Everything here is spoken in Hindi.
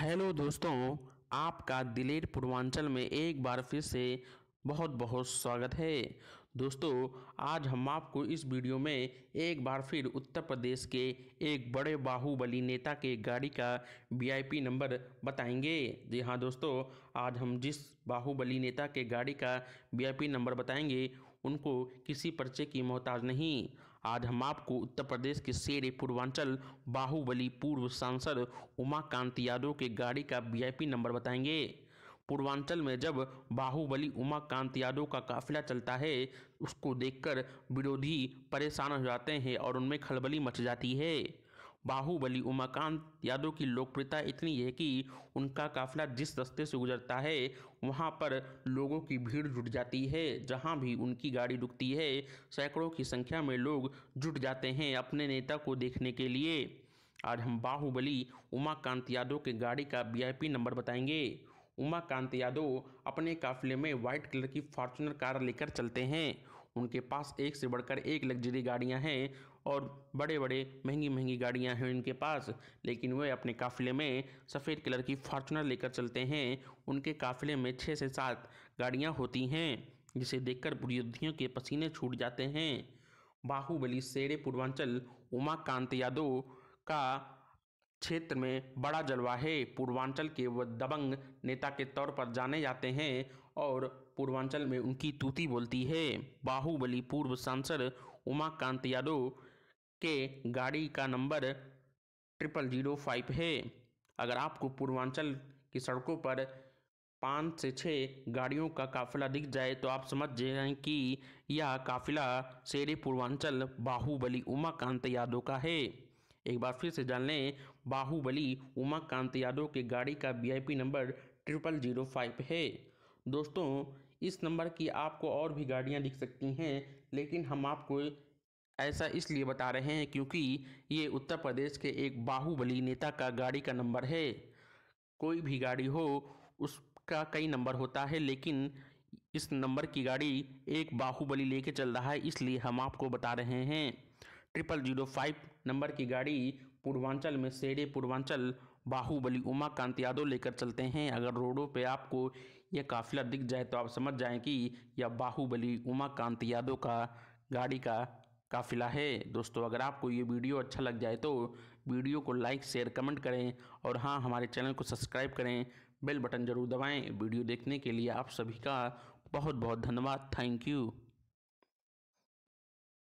हेलो दोस्तों आपका दिलेर पूर्वांचल में एक बार फिर से बहुत बहुत स्वागत है दोस्तों आज हम आपको इस वीडियो में एक बार फिर उत्तर प्रदेश के एक बड़े बाहुबली नेता के गाड़ी का वीआईपी नंबर बताएंगे जी हाँ दोस्तों आज हम जिस बाहुबली नेता के गाड़ी का वीआईपी नंबर बताएंगे उनको किसी पर्चे की मोहताज नहीं आज हम आपको उत्तर प्रदेश के शेर पूर्वांचल बाहुबली पूर्व सांसद उमाकांत यादव के गाड़ी का वीआईपी नंबर बताएंगे पूर्वांचल में जब बाहुबली उमाकांत यादव का काफिला चलता है उसको देखकर विरोधी परेशान हो जाते हैं और उनमें खलबली मच जाती है बाहुबली उमाकांत यादव की लोकप्रियता इतनी है कि उनका काफिला जिस रास्ते से गुजरता है वहाँ पर लोगों की भीड़ जुट जाती है जहाँ भी उनकी गाड़ी रुकती है सैकड़ों की संख्या में लोग जुट जाते हैं अपने नेता को देखने के लिए आज हम बाहुबली उमाकांत यादव के गाड़ी का वीआईपी नंबर बताएंगे उमाकांत यादव अपने काफिले में व्हाइट कलर की फॉर्चुनर कार लेकर चलते हैं उनके पास एक से बढ़कर एक लग्जरी गाड़ियां हैं और बड़े बड़े महंगी महंगी गाड़ियां हैं इनके पास लेकिन वे अपने काफ़िले में सफ़ेद कलर की फॉर्चुनर लेकर चलते हैं उनके काफ़िले में छः से सात गाड़ियां होती हैं जिसे देखकर विरोधियों के पसीने छूट जाते हैं बाहुबली शेर पूर्वांचल उमाकांत यादव का क्षेत्र में बड़ा जलवा है पूर्वांचल के वह दबंग नेता के तौर पर जाने जाते हैं और पूर्वांचल में उनकी तूती बोलती है बाहुबली पूर्व सांसद उमाकांत यादव के गाड़ी का नंबर ट्रिपल जीरो फाइव है अगर आपको पूर्वांचल की सड़कों पर पाँच से छः गाड़ियों का काफिला दिख जाए तो आप समझ जाएं कि यह काफिला शेरे पूर्वांचल बाहुबली उमाकांत यादव का है एक बार फिर से जान लें बाहुबली उमाकांत यादव के गाड़ी का VIP number triple zero five है दोस्तों इस नंबर की आपको और भी गाड़ियां दिख सकती हैं लेकिन हम आपको ऐसा इसलिए बता रहे हैं क्योंकि ये उत्तर प्रदेश के एक बाहुबली नेता का गाड़ी का नंबर है कोई भी गाड़ी हो उसका कई नंबर होता है लेकिन इस नंबर की गाड़ी एक बाहुबली लेके चल रहा है इसलिए हम आपको बता रहे हैं ट्रिपल जीरो फाइव नंबर की गाड़ी पूर्वांचल में शेरे पूर्वांचल बाहुबली उमाकांत यादव लेकर चलते हैं अगर रोडों पे आपको यह काफिला दिख जाए तो आप समझ जाएं कि यह बाहुबली उमाकांत यादव का गाड़ी का काफिला है दोस्तों अगर आपको ये वीडियो अच्छा लग जाए तो वीडियो को लाइक शेयर कमेंट करें और हाँ हमारे चैनल को सब्सक्राइब करें बेल बटन जरूर दबाएं वीडियो देखने के लिए आप सभी का बहुत बहुत धन्यवाद थैंक यू